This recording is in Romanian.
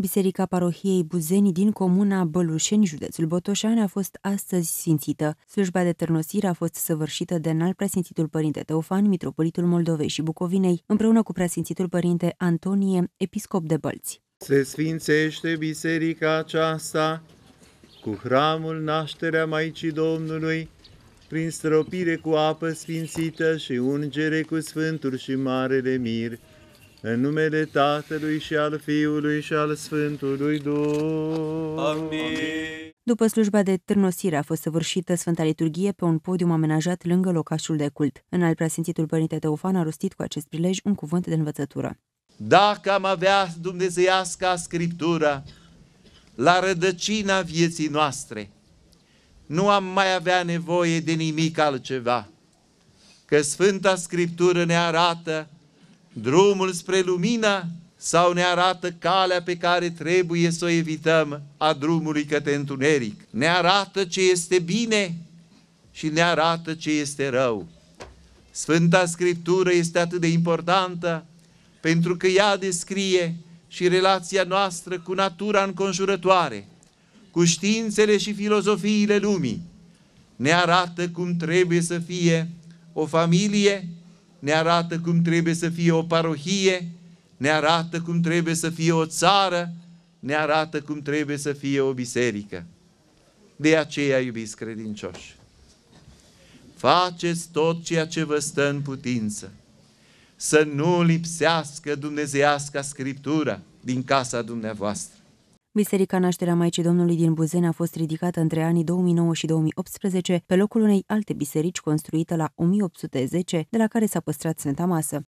Biserica parohiei Buzenii din comuna Bălușeni, județul Botoșani, a fost astăzi sfințită. Slujba de târnosire a fost săvârșită de înalt preasfințitul părinte Teofan, mitropolitul Moldovei și Bucovinei, împreună cu preasfințitul părinte Antonie, episcop de Bălți. Se sfințește biserica aceasta cu hramul nașterea Maicii Domnului, prin stropire cu apă sfințită și ungere cu sfânturi și marele mir, în numele Tatălui și al Fiului și al Sfântului Duh. Amin. După slujba de târnosire a fost săvârșită Sfânta Liturghie pe un podium amenajat lângă locașul de cult. În al preasfințitul Părinte Teofan a rostit cu acest prilej un cuvânt de învățătură. Dacă am avea dumnezeiasca Scriptura la rădăcina vieții noastre, nu am mai avea nevoie de nimic altceva, că Sfânta Scriptură ne arată drumul spre lumină sau ne arată calea pe care trebuie să o evităm a drumului către întuneric. Ne arată ce este bine și ne arată ce este rău. Sfânta Scriptură este atât de importantă pentru că ea descrie și relația noastră cu natura înconjurătoare, cu științele și filozofiile lumii. Ne arată cum trebuie să fie o familie ne arată cum trebuie să fie o parohie, ne arată cum trebuie să fie o țară, ne arată cum trebuie să fie o biserică. De aceea, iubiți credincioși, faceți tot ceea ce vă stă în putință, să nu lipsească dumnezeiasca Scriptura din casa dumneavoastră. Biserica Nașterea Maicii Domnului din Buzene a fost ridicată între anii 2009 și 2018 pe locul unei alte biserici construită la 1810, de la care s-a păstrat Sfânta Masă.